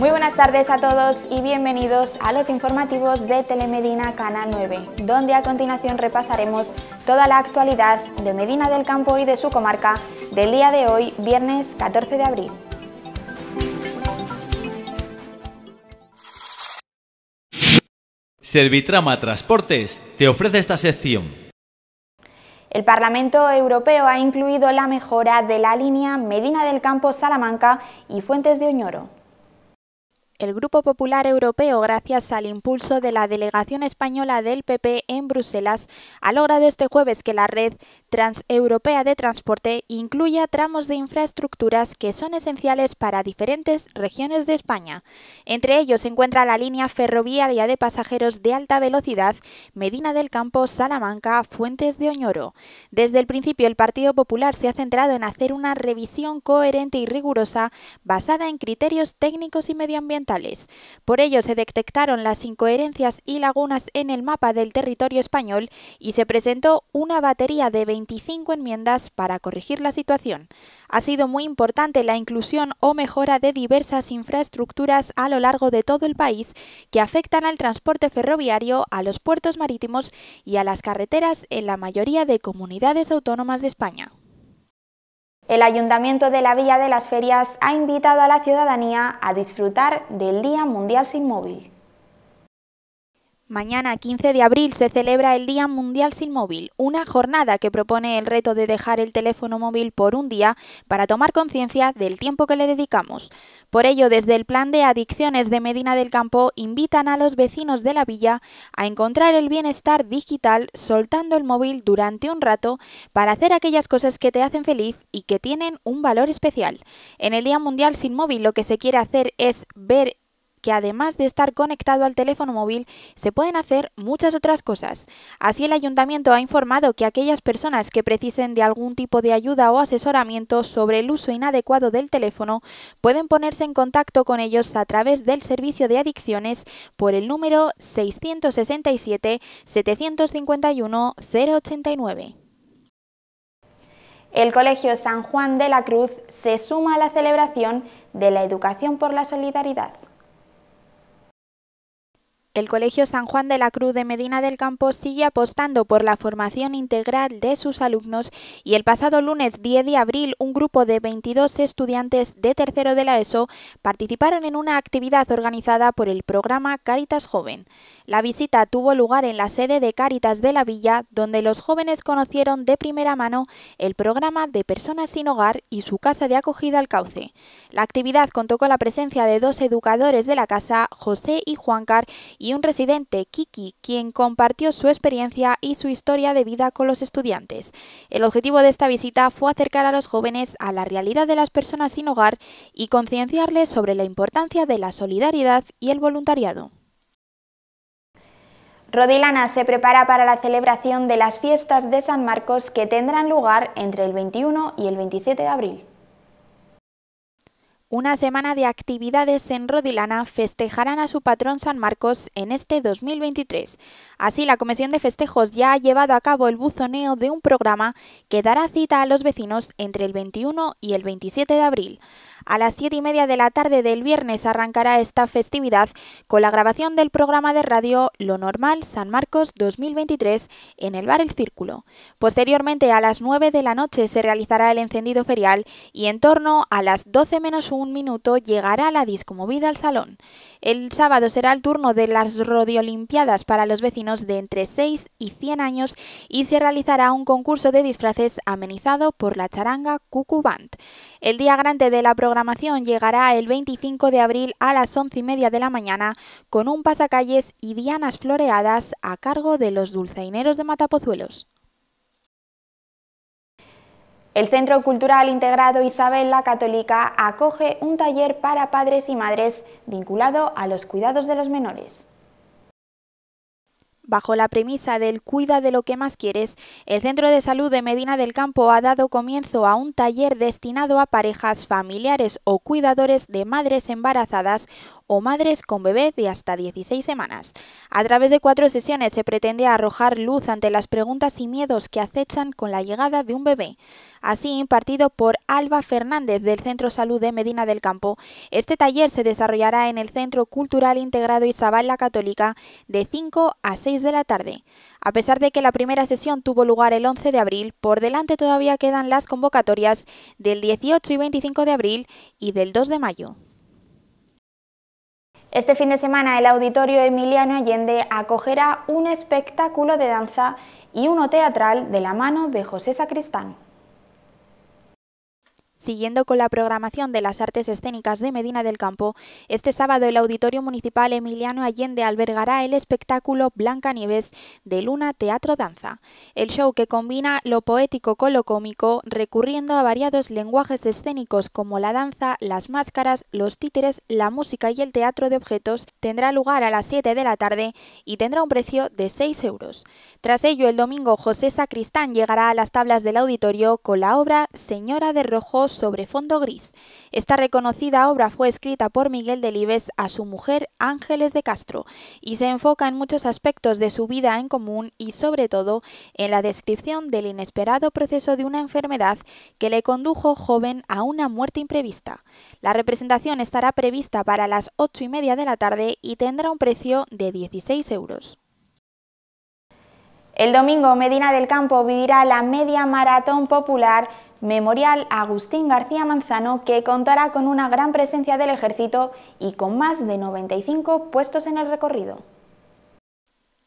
Muy buenas tardes a todos y bienvenidos a los informativos de Telemedina Canal 9, donde a continuación repasaremos toda la actualidad de Medina del Campo y de su comarca del día de hoy, viernes 14 de abril. Servitrama Transportes te ofrece esta sección. El Parlamento Europeo ha incluido la mejora de la línea Medina del Campo-Salamanca y Fuentes de Oñoro el Grupo Popular Europeo, gracias al impulso de la delegación española del PP en Bruselas, ha logrado este jueves que la red transeuropea de transporte incluya tramos de infraestructuras que son esenciales para diferentes regiones de España. Entre ellos se encuentra la línea ferroviaria de pasajeros de alta velocidad Medina del Campo, Salamanca, Fuentes de Oñoro. Desde el principio, el Partido Popular se ha centrado en hacer una revisión coherente y rigurosa basada en criterios técnicos y medioambientales por ello se detectaron las incoherencias y lagunas en el mapa del territorio español y se presentó una batería de 25 enmiendas para corregir la situación. Ha sido muy importante la inclusión o mejora de diversas infraestructuras a lo largo de todo el país que afectan al transporte ferroviario, a los puertos marítimos y a las carreteras en la mayoría de comunidades autónomas de España. El Ayuntamiento de la Villa de las Ferias ha invitado a la ciudadanía a disfrutar del Día Mundial Sin Móvil. Mañana, 15 de abril, se celebra el Día Mundial Sin Móvil, una jornada que propone el reto de dejar el teléfono móvil por un día para tomar conciencia del tiempo que le dedicamos. Por ello, desde el Plan de Adicciones de Medina del Campo, invitan a los vecinos de la villa a encontrar el bienestar digital soltando el móvil durante un rato para hacer aquellas cosas que te hacen feliz y que tienen un valor especial. En el Día Mundial Sin Móvil lo que se quiere hacer es ver que además de estar conectado al teléfono móvil, se pueden hacer muchas otras cosas. Así el ayuntamiento ha informado que aquellas personas que precisen de algún tipo de ayuda o asesoramiento sobre el uso inadecuado del teléfono pueden ponerse en contacto con ellos a través del servicio de adicciones por el número 667 751 089. El Colegio San Juan de la Cruz se suma a la celebración de la Educación por la Solidaridad. El Colegio San Juan de la Cruz de Medina del Campo sigue apostando por la formación integral de sus alumnos y el pasado lunes 10 de abril un grupo de 22 estudiantes de tercero de la ESO participaron en una actividad organizada por el programa Caritas Joven. La visita tuvo lugar en la sede de Caritas de la Villa, donde los jóvenes conocieron de primera mano el programa de personas sin hogar y su casa de acogida al cauce. La actividad contó con la presencia de dos educadores de la casa, José y Juancar, y y un residente, Kiki, quien compartió su experiencia y su historia de vida con los estudiantes. El objetivo de esta visita fue acercar a los jóvenes a la realidad de las personas sin hogar y concienciarles sobre la importancia de la solidaridad y el voluntariado. Rodilana se prepara para la celebración de las fiestas de San Marcos que tendrán lugar entre el 21 y el 27 de abril. Una semana de actividades en Rodilana festejarán a su patrón San Marcos en este 2023. Así, la Comisión de Festejos ya ha llevado a cabo el buzoneo de un programa que dará cita a los vecinos entre el 21 y el 27 de abril. A las 7 y media de la tarde del viernes arrancará esta festividad con la grabación del programa de radio Lo Normal San Marcos 2023 en el Bar El Círculo. Posteriormente, a las 9 de la noche se realizará el encendido ferial y en torno a las 12 menos 1 un minuto llegará la discomovida al salón. El sábado será el turno de las rodeolimpiadas para los vecinos de entre 6 y 100 años y se realizará un concurso de disfraces amenizado por la charanga Cucubant. El día grande de la programación llegará el 25 de abril a las 11 y media de la mañana con un pasacalles y dianas floreadas a cargo de los dulceineros de Matapozuelos. El Centro Cultural Integrado Isabel la Católica acoge un taller para padres y madres vinculado a los cuidados de los menores. Bajo la premisa del cuida de lo que más quieres, el Centro de Salud de Medina del Campo ha dado comienzo a un taller destinado a parejas familiares o cuidadores de madres embarazadas o madres con bebé de hasta 16 semanas. A través de cuatro sesiones se pretende arrojar luz ante las preguntas y miedos que acechan con la llegada de un bebé así impartido por Alba Fernández del Centro Salud de Medina del Campo. Este taller se desarrollará en el Centro Cultural Integrado Isabel la Católica de 5 a 6 de la tarde. A pesar de que la primera sesión tuvo lugar el 11 de abril, por delante todavía quedan las convocatorias del 18 y 25 de abril y del 2 de mayo. Este fin de semana el Auditorio Emiliano Allende acogerá un espectáculo de danza y uno teatral de la mano de José Sacristán. Siguiendo con la programación de las artes escénicas de Medina del Campo, este sábado el Auditorio Municipal Emiliano Allende albergará el espectáculo Blanca Nieves de Luna Teatro Danza, el show que combina lo poético con lo cómico, recurriendo a variados lenguajes escénicos como la danza, las máscaras, los títeres, la música y el teatro de objetos, tendrá lugar a las 7 de la tarde y tendrá un precio de 6 euros. Tras ello, el domingo José Sacristán llegará a las tablas del auditorio con la obra Señora de Rojo sobre fondo gris. Esta reconocida obra fue escrita por Miguel Delibes a su mujer Ángeles de Castro y se enfoca en muchos aspectos de su vida en común y sobre todo en la descripción del inesperado proceso de una enfermedad que le condujo joven a una muerte imprevista. La representación estará prevista para las ocho y media de la tarde y tendrá un precio de 16 euros. El domingo Medina del Campo vivirá la media maratón popular Memorial Agustín García Manzano que contará con una gran presencia del ejército y con más de 95 puestos en el recorrido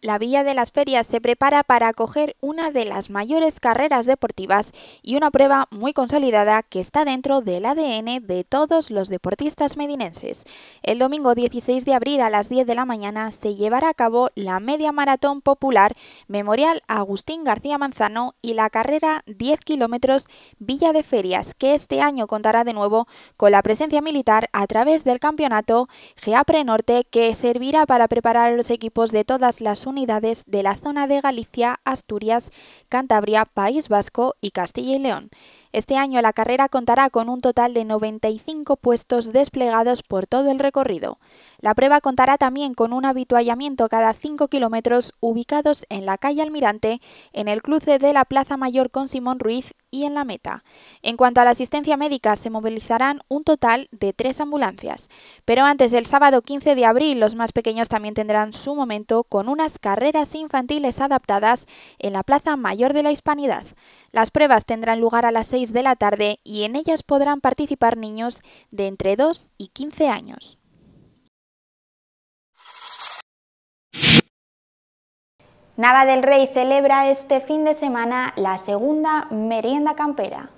la Villa de las Ferias se prepara para acoger una de las mayores carreras deportivas y una prueba muy consolidada que está dentro del ADN de todos los deportistas medinenses. El domingo 16 de abril a las 10 de la mañana se llevará a cabo la Media Maratón Popular Memorial Agustín García Manzano y la carrera 10 kilómetros Villa de Ferias, que este año contará de nuevo con la presencia militar a través del campeonato GEAPRE Norte que servirá para preparar a los equipos de todas las unidades de la zona de Galicia, Asturias, Cantabria, País Vasco y Castilla y León. Este año la carrera contará con un total de 95 puestos desplegados por todo el recorrido. La prueba contará también con un habituallamiento cada 5 kilómetros ubicados en la calle Almirante, en el cruce de la Plaza Mayor con Simón Ruiz y en la meta. En cuanto a la asistencia médica, se movilizarán un total de tres ambulancias. Pero antes del sábado 15 de abril, los más pequeños también tendrán su momento con unas carreras infantiles adaptadas en la Plaza Mayor de la Hispanidad. Las pruebas tendrán lugar a las 6 de la tarde y en ellas podrán participar niños de entre 2 y 15 años. Nava del Rey celebra este fin de semana la segunda merienda campera.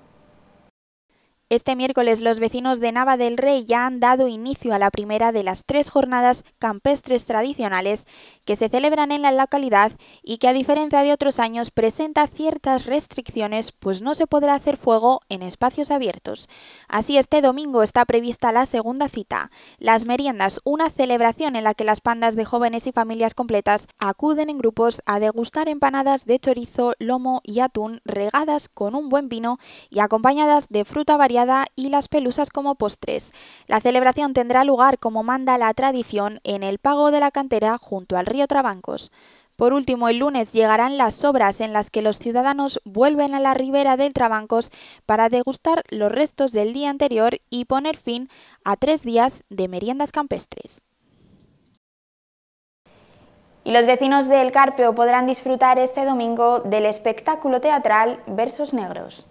Este miércoles los vecinos de Nava del Rey ya han dado inicio a la primera de las tres jornadas campestres tradicionales que se celebran en la localidad y que a diferencia de otros años presenta ciertas restricciones pues no se podrá hacer fuego en espacios abiertos. Así este domingo está prevista la segunda cita, las meriendas, una celebración en la que las pandas de jóvenes y familias completas acuden en grupos a degustar empanadas de chorizo, lomo y atún regadas con un buen vino y acompañadas de fruta variada y las pelusas como postres. La celebración tendrá lugar, como manda la tradición, en el Pago de la Cantera junto al río Trabancos. Por último, el lunes llegarán las obras en las que los ciudadanos vuelven a la ribera del Trabancos para degustar los restos del día anterior y poner fin a tres días de meriendas campestres. Y los vecinos de El Carpeo podrán disfrutar este domingo del espectáculo teatral Versos Negros.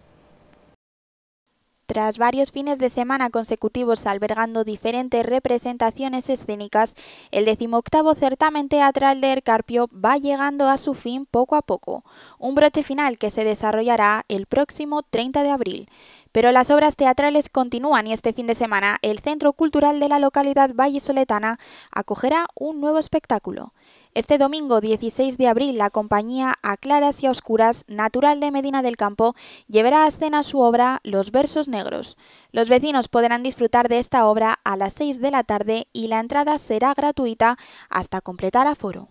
Tras varios fines de semana consecutivos albergando diferentes representaciones escénicas, el decimoctavo certamen teatral de Carpio va llegando a su fin poco a poco, un broche final que se desarrollará el próximo 30 de abril. Pero las obras teatrales continúan y este fin de semana el Centro Cultural de la localidad Soletana acogerá un nuevo espectáculo. Este domingo 16 de abril, la compañía A Claras y a Oscuras, natural de Medina del Campo, llevará a escena su obra Los Versos Negros. Los vecinos podrán disfrutar de esta obra a las 6 de la tarde y la entrada será gratuita hasta completar aforo.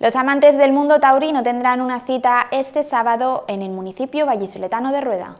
Los amantes del mundo taurino tendrán una cita este sábado en el municipio vallisoletano de Rueda.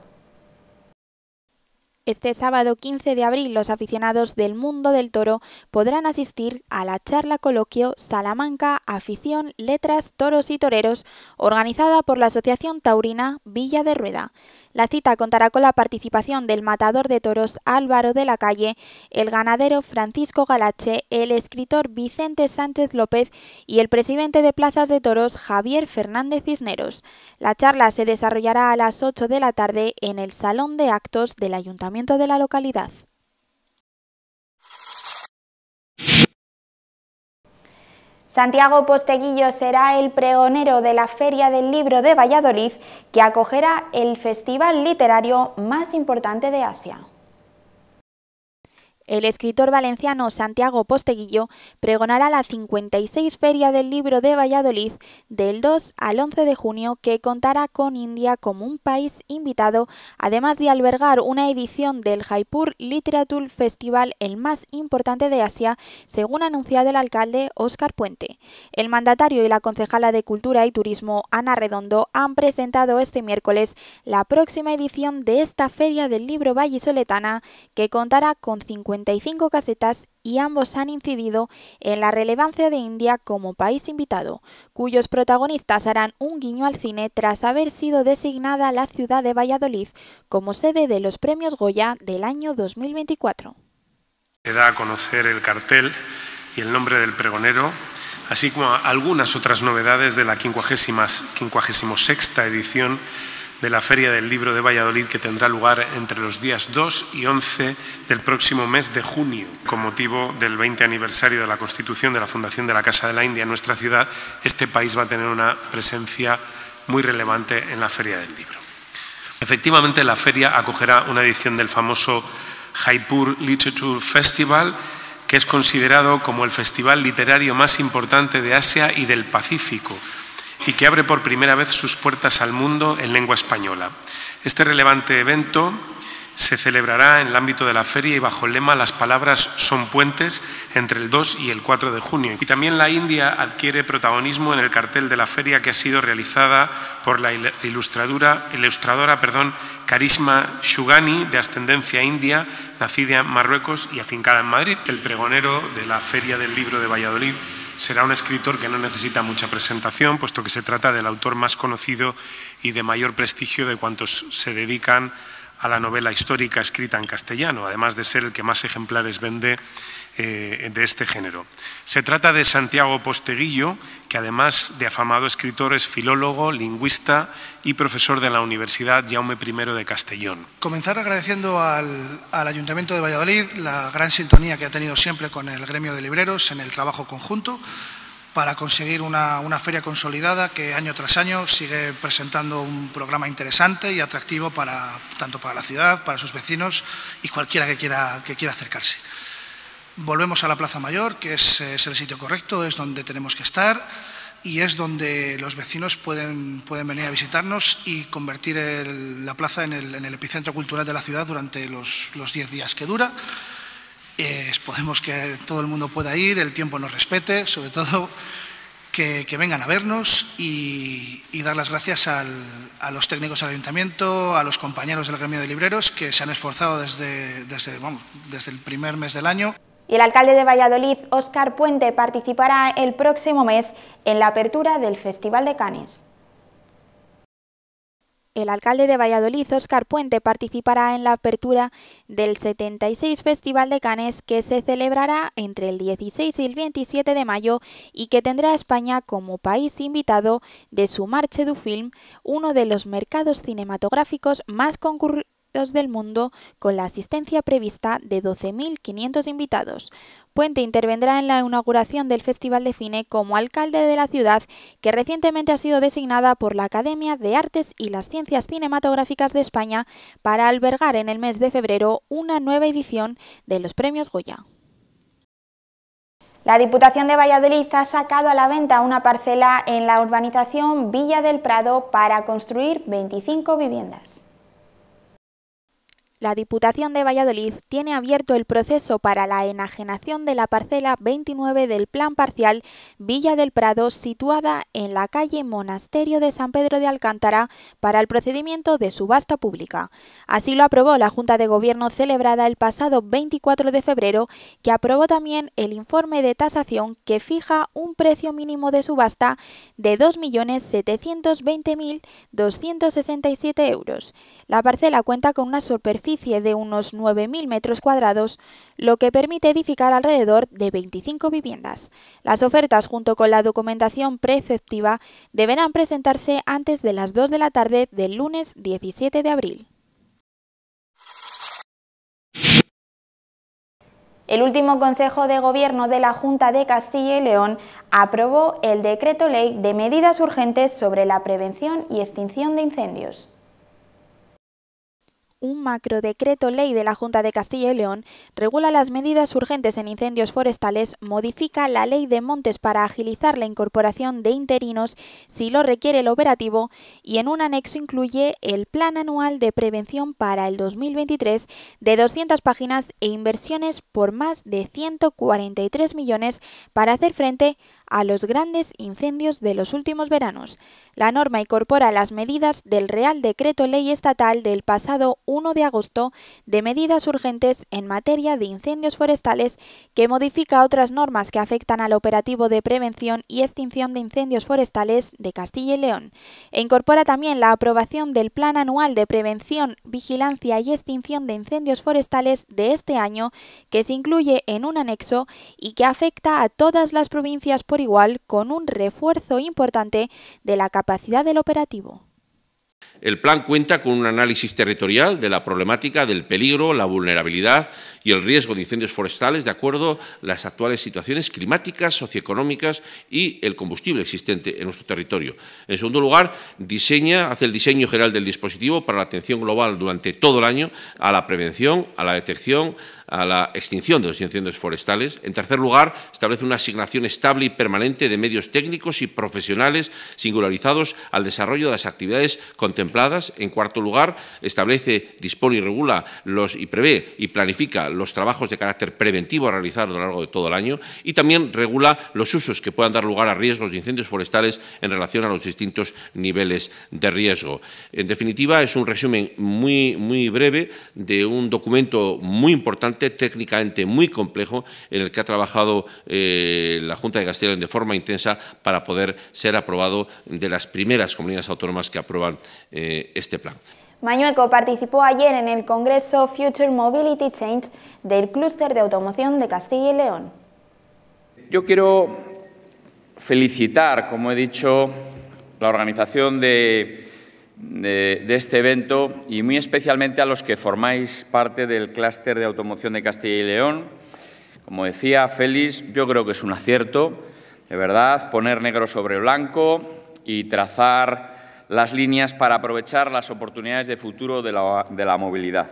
Este sábado 15 de abril los aficionados del mundo del toro podrán asistir a la charla coloquio Salamanca Afición Letras Toros y Toreros organizada por la Asociación Taurina Villa de Rueda. La cita contará con la participación del matador de toros Álvaro de la Calle, el ganadero Francisco Galache, el escritor Vicente Sánchez López y el presidente de plazas de toros Javier Fernández Cisneros. La charla se desarrollará a las 8 de la tarde en el Salón de Actos del Ayuntamiento de la localidad. Santiago Posteguillo será el pregonero de la Feria del Libro de Valladolid, que acogerá el festival literario más importante de Asia. El escritor valenciano Santiago Posteguillo pregonará la 56 Feria del Libro de Valladolid del 2 al 11 de junio que contará con India como un país invitado, además de albergar una edición del Jaipur Literature Festival, el más importante de Asia, según anunciado el alcalde Óscar Puente. El mandatario y la concejala de Cultura y Turismo, Ana Redondo, han presentado este miércoles la próxima edición de esta Feria del Libro Vallisoletana que contará con 50 casetas y ambos han incidido en la relevancia de India como país invitado, cuyos protagonistas harán un guiño al cine tras haber sido designada la ciudad de Valladolid como sede de los premios Goya del año 2024. Se da a conocer el cartel y el nombre del pregonero, así como algunas otras novedades de la 56 edición de la Feria del Libro de Valladolid que tendrá lugar entre los días 2 y 11 del próximo mes de junio, con motivo del 20 aniversario de la Constitución de la Fundación de la Casa de la India en nuestra ciudad. Este país va a tener una presencia muy relevante en la Feria del Libro. Efectivamente, la feria acogerá una edición del famoso Jaipur Literature Festival, que es considerado como el festival literario más importante de Asia y del Pacífico, y que abre por primera vez sus puertas al mundo en lengua española. Este relevante evento se celebrará en el ámbito de la feria y bajo el lema Las palabras son puentes entre el 2 y el 4 de junio. Y también la India adquiere protagonismo en el cartel de la feria que ha sido realizada por la ilustradora, ilustradora perdón, Shugani, de ascendencia india, nacida en Marruecos y afincada en Madrid, el pregonero de la Feria del Libro de Valladolid será un escritor que no necesita mucha presentación, puesto que se trata del autor más conocido y de mayor prestigio de cuantos se dedican a la novela histórica escrita en castellano, además de ser el que más ejemplares vende eh, de este género. Se trata de Santiago Posteguillo, que además de afamado escritor es filólogo, lingüista y profesor de la Universidad Jaume I de Castellón. Comenzar agradeciendo al Ayuntamiento de Valladolid la gran sintonía que ha tenido siempre con el gremio de libreros en el trabajo conjunto para conseguir una, feria consolidada que año tras año sigue presentando un programa interesante y atractivo para, tanto para la ciudad, para sus vecinos y cualquiera que quiera, que quiera acercarse. Volvemos a la Plaza Mayor, que es, el sitio correcto, es donde tenemos que estar y es donde los vecinos pueden, pueden venir a visitarnos y convertir la plaza en el, en el, epicentro cultural de la ciudad durante los 10 días que dura podemos que todo el mundo pueda ir, el tiempo nos respete, sobre todo que, vengan a vernos y, dar las gracias a los técnicos del ayuntamiento, a los compañeros del gremio de libreros que se han esforzado desde, desde el primer mes del año. Y el alcalde de Valladolid, Óscar Puente, participará el próximo mes en la apertura del Festival de Canes. El alcalde de Valladolid, Óscar Puente, participará en la apertura del 76 Festival de Cannes que se celebrará entre el 16 y el 27 de mayo y que tendrá a España como país invitado de su Marche du Film, uno de los mercados cinematográficos más concurridos del mundo con la asistencia prevista de 12.500 invitados. Puente intervendrá en la inauguración del Festival de Cine como alcalde de la ciudad, que recientemente ha sido designada por la Academia de Artes y las Ciencias Cinematográficas de España para albergar en el mes de febrero una nueva edición de los Premios Goya. La Diputación de Valladolid ha sacado a la venta una parcela en la urbanización Villa del Prado para construir 25 viviendas. La Diputación de Valladolid tiene abierto el proceso para la enajenación de la parcela 29 del Plan Parcial Villa del Prado, situada en la calle Monasterio de San Pedro de Alcántara, para el procedimiento de subasta pública. Así lo aprobó la Junta de Gobierno celebrada el pasado 24 de febrero, que aprobó también el informe de tasación que fija un precio mínimo de subasta de 2.720.267 euros. La parcela cuenta con una superficie de unos 9.000 metros cuadrados, lo que permite edificar alrededor de 25 viviendas. Las ofertas junto con la documentación preceptiva deberán presentarse antes de las 2 de la tarde del lunes 17 de abril. El último Consejo de Gobierno de la Junta de Castilla y León aprobó el Decreto Ley de Medidas Urgentes sobre la Prevención y Extinción de Incendios un macro decreto ley de la Junta de Castilla y León regula las medidas urgentes en incendios forestales, modifica la ley de montes para agilizar la incorporación de interinos si lo requiere el operativo y en un anexo incluye el Plan Anual de Prevención para el 2023 de 200 páginas e inversiones por más de 143 millones para hacer frente a los grandes incendios de los últimos veranos. La norma incorpora las medidas del Real Decreto Ley Estatal del pasado 1 de agosto de medidas urgentes en materia de incendios forestales que modifica otras normas que afectan al operativo de prevención y extinción de incendios forestales de Castilla y León. E incorpora también la aprobación del Plan Anual de Prevención, Vigilancia y Extinción de Incendios Forestales de este año que se incluye en un anexo y que afecta a todas las provincias igual con un refuerzo importante de la capacidad del operativo. El plan cuenta con un análisis territorial de la problemática del peligro, la vulnerabilidad y el riesgo de incendios forestales de acuerdo las actuales situaciones climáticas, socioeconómicas y el combustible existente en nuestro territorio. En segundo lugar, diseña, hace el diseño general del dispositivo para la atención global durante todo el año a la prevención, a la detección, a la extinción de los incendios forestales. En tercer lugar, establece una asignación estable y permanente de medios técnicos y profesionales singularizados al desarrollo de las actividades contempladas. En cuarto lugar, establece, dispone y regula los, y prevé y planifica los trabajos de carácter preventivo a realizar a lo largo de todo el año y también regula los usos que puedan dar lugar a riesgos de incendios forestales en relación a los distintos niveles de riesgo. En definitiva, es un resumen muy, muy breve de un documento muy importante técnicamente muy complejo, en el que ha trabajado eh, la Junta de Castilla de forma intensa para poder ser aprobado de las primeras comunidades autónomas que aprueban eh, este plan. Mañueco participó ayer en el Congreso Future Mobility Change del Clúster de Automoción de Castilla y León. Yo quiero felicitar, como he dicho, la organización de de, este evento y muy especialmente a los que formáis parte del clúster de automoción de Castilla y León. Como decía Félix, yo creo que es un acierto, de verdad, poner negro sobre blanco y trazar las líneas para aprovechar las oportunidades de futuro de la, movilidad.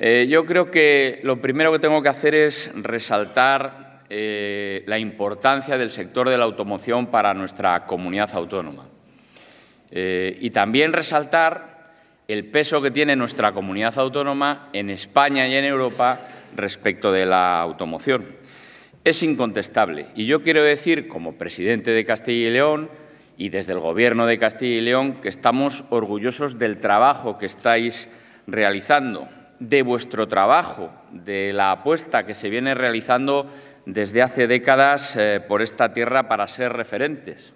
Eh, yo creo que lo primero que tengo que hacer es resaltar eh, la importancia del sector de la automoción para nuestra comunidad autónoma. Eh, y también resaltar el peso que tiene nuestra comunidad autónoma en España y en Europa respecto de la automoción. Es incontestable. Y yo quiero decir, como presidente de Castilla y León y desde el Gobierno de Castilla y León, que estamos orgullosos del trabajo que estáis realizando, de vuestro trabajo, de la apuesta que se viene realizando desde hace décadas eh, por esta tierra para ser referentes.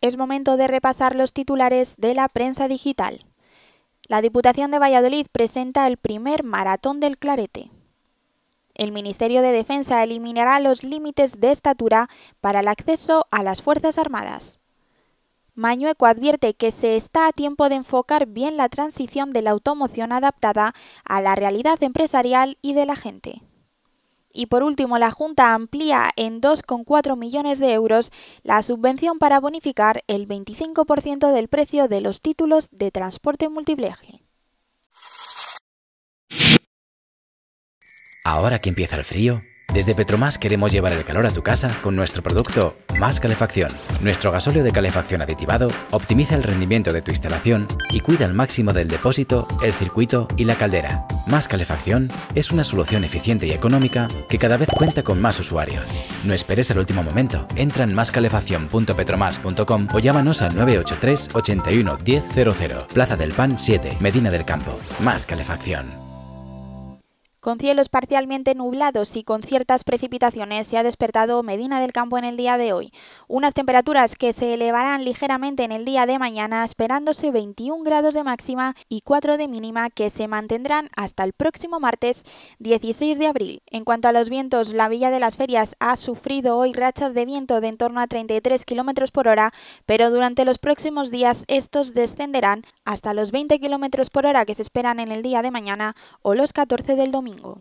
es momento de repasar los titulares de la prensa digital. La Diputación de Valladolid presenta el primer maratón del clarete. El Ministerio de Defensa eliminará los límites de estatura para el acceso a las Fuerzas Armadas. Mañueco advierte que se está a tiempo de enfocar bien la transición de la automoción adaptada a la realidad empresarial y de la gente. Y por último, la Junta amplía en 2,4 millones de euros la subvención para bonificar el 25% del precio de los títulos de transporte multipleje. Ahora que empieza el frío, desde Petromás queremos llevar el calor a tu casa con nuestro producto más calefacción. Nuestro gasóleo de calefacción aditivado optimiza el rendimiento de tu instalación y cuida al máximo del depósito, el circuito y la caldera. Más calefacción es una solución eficiente y económica que cada vez cuenta con más usuarios. No esperes el último momento. Entra en máscalefacción.petromas.com o llámanos al 983 81 Plaza del Pan 7, Medina del Campo. Más calefacción. Con cielos parcialmente nublados y con ciertas precipitaciones se ha despertado Medina del Campo en el día de hoy. Unas temperaturas que se elevarán ligeramente en el día de mañana, esperándose 21 grados de máxima y 4 de mínima que se mantendrán hasta el próximo martes 16 de abril. En cuanto a los vientos, la Villa de las Ferias ha sufrido hoy rachas de viento de en torno a 33 km por hora, pero durante los próximos días estos descenderán hasta los 20 km por hora que se esperan en el día de mañana o los 14 del domingo. domingo.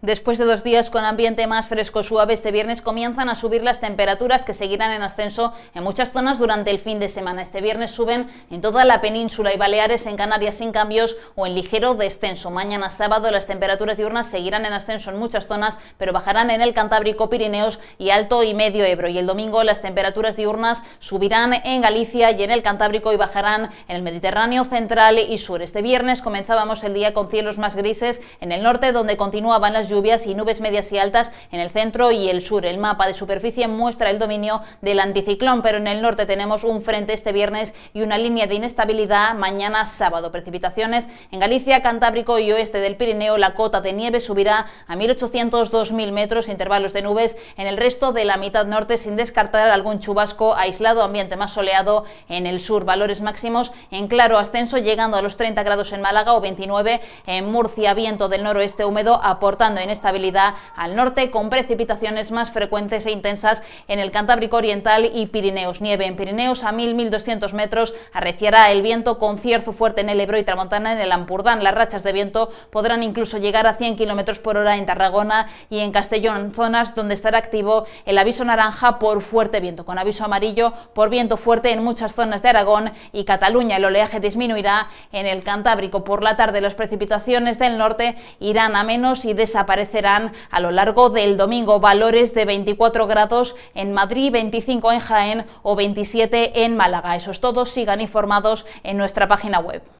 Después de dos días con ambiente más fresco suave, este viernes comienzan a subir las temperaturas que seguirán en ascenso en muchas zonas durante el fin de semana. Este viernes suben en toda la península y Baleares, en Canarias sin cambios o en ligero descenso. Mañana sábado las temperaturas diurnas seguirán en ascenso en muchas zonas, pero bajarán en el Cantábrico, Pirineos y Alto y Medio Ebro. Y el domingo las temperaturas diurnas subirán en Galicia y en el Cantábrico y bajarán en el Mediterráneo central y sur. Este viernes comenzábamos el día con cielos más grises en el norte, donde continuaban las lluvias y nubes medias y altas en el centro y el sur. El mapa de superficie muestra el dominio del anticiclón, pero en el norte tenemos un frente este viernes y una línea de inestabilidad mañana sábado. Precipitaciones en Galicia, Cantábrico y oeste del Pirineo. La cota de nieve subirá a 1.800-2.000 metros, intervalos de nubes en el resto de la mitad norte, sin descartar algún chubasco aislado, ambiente más soleado en el sur. Valores máximos en claro ascenso, llegando a los 30 grados en Málaga o 29 en Murcia, viento del noroeste húmedo aportando de inestabilidad al norte con precipitaciones más frecuentes e intensas en el Cantábrico Oriental y Pirineos. Nieve en Pirineos a 1.000-1.200 metros, arreciará el viento con cierzo fuerte en el Ebro y Tramontana en el Ampurdán. Las rachas de viento podrán incluso llegar a 100 km por hora en Tarragona y en Castellón, zonas donde estará activo el aviso naranja por fuerte viento, con aviso amarillo por viento fuerte en muchas zonas de Aragón y Cataluña. El oleaje disminuirá en el Cantábrico. Por la tarde las precipitaciones del norte irán a menos y desaparecerán aparecerán a lo largo del domingo, valores de 24 grados en Madrid, 25 en Jaén o 27 en Málaga. Eso es todo, sigan informados en nuestra página web.